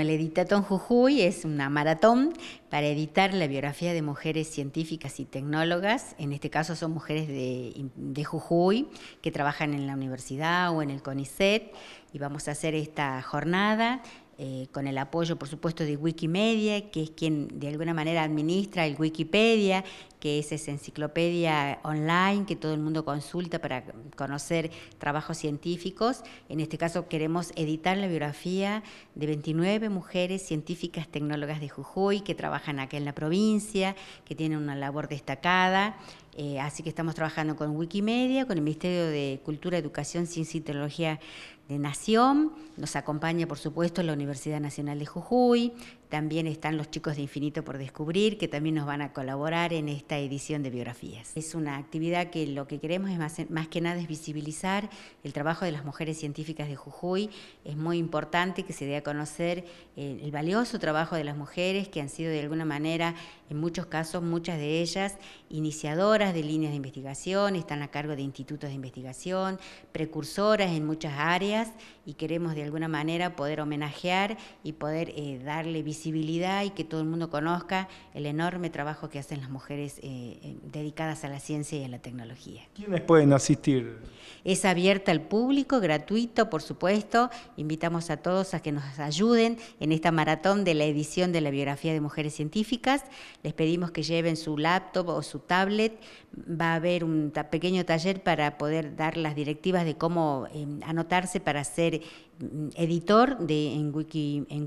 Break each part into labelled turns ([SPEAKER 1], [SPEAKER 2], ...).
[SPEAKER 1] El Editatón Jujuy es una maratón para editar la biografía de mujeres científicas y tecnólogas. En este caso son mujeres de, de, Jujuy que trabajan en la universidad o en el CONICET y vamos a hacer esta jornada eh, con el apoyo, por supuesto, de Wikimedia, que es quien de alguna manera administra el Wikipedia, que es esa enciclopedia online que todo el mundo consulta para conocer trabajos científicos. En este caso queremos editar la biografía de 29 mujeres científicas tecnólogas de Jujuy que trabajan acá en la provincia, que tienen una labor destacada. Eh, así que estamos trabajando con Wikimedia, con el Ministerio de Cultura, Educación, Ciencia y Tecnología de Nación. Nos acompaña, por supuesto, la Universidad Nacional de Jujuy. También están los chicos de Infinito por Descubrir, que también nos van a colaborar en esta edición de biografías. Es una actividad que lo que queremos es más, que nada es visibilizar el trabajo de las mujeres científicas de Jujuy. Es muy importante que se dé a conocer eh, el valioso trabajo de las mujeres que han sido de alguna manera, en muchos casos, muchas de ellas, iniciadoras de líneas de investigación, están a cargo de institutos de investigación, precursoras en muchas áreas y queremos de alguna manera poder homenajear y poder eh, darle visibilidad y que todo el mundo conozca el enorme trabajo que hacen las mujeres eh, dedicadas a la ciencia y a la tecnología. ¿Quiénes pueden asistir? Es abierta al público, gratuito, por supuesto. Invitamos a todos a que nos ayuden en esta maratón de la edición de la biografía de mujeres científicas. Les pedimos que lleven su laptop o su tablet va a haber un pequeño taller para poder dar las directivas de cómo em, anotarse para ser mm, editor de, en,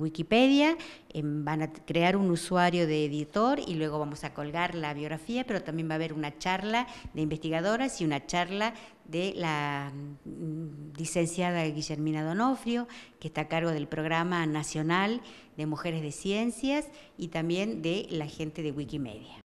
[SPEAKER 1] Wikipedia. Em, van a crear un usuario de editor y luego vamos a colgar la biografía, pero también va a haber una charla de investigadoras y una charla de la mm, licenciada Guillermina Donofrio, que está a cargo del Programa Nacional de Mujeres de Ciencias y también de la gente de Wikimedia.